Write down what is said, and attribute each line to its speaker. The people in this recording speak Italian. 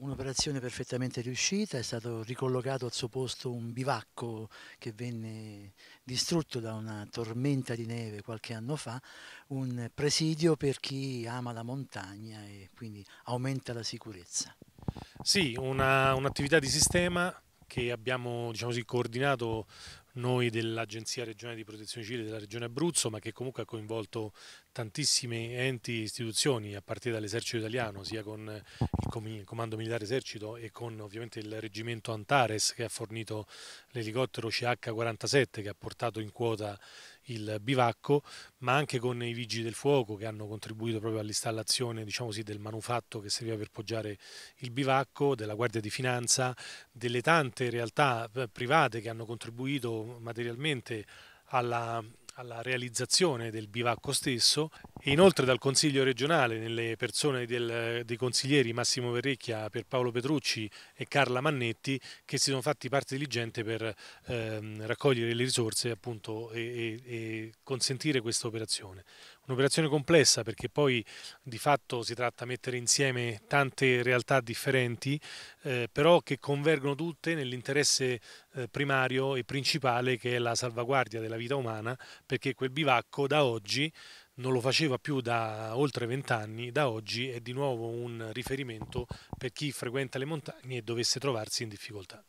Speaker 1: Un'operazione perfettamente riuscita, è stato ricollocato al suo posto un bivacco che venne distrutto da una tormenta di neve qualche anno fa, un presidio per chi ama la montagna e quindi aumenta la sicurezza.
Speaker 2: Sì, un'attività di sistema che abbiamo diciamo così, coordinato noi dell'Agenzia Regionale di Protezione Civile della Regione Abruzzo, ma che comunque ha coinvolto tantissimi enti e istituzioni, a partire dall'esercito italiano, sia con il Comando Militare Esercito e con ovviamente il Reggimento Antares che ha fornito l'elicottero CH-47 che ha portato in quota il bivacco, ma anche con i vigili del fuoco che hanno contribuito proprio all'installazione diciamo così, del manufatto che serviva per poggiare il bivacco, della Guardia di Finanza, delle tante realtà eh, private che hanno contribuito materialmente alla, alla realizzazione del bivacco stesso Inoltre dal Consiglio regionale, nelle persone del, dei consiglieri Massimo Verrecchia, Paolo Petrucci e Carla Mannetti, che si sono fatti parte diligente per ehm, raccogliere le risorse appunto, e, e, e consentire questa operazione. Un'operazione complessa perché poi di fatto si tratta di mettere insieme tante realtà differenti, eh, però che convergono tutte nell'interesse eh, primario e principale che è la salvaguardia della vita umana, perché quel bivacco da oggi non lo faceva più da oltre vent'anni, da oggi è di nuovo un riferimento per chi frequenta le montagne e dovesse trovarsi in difficoltà.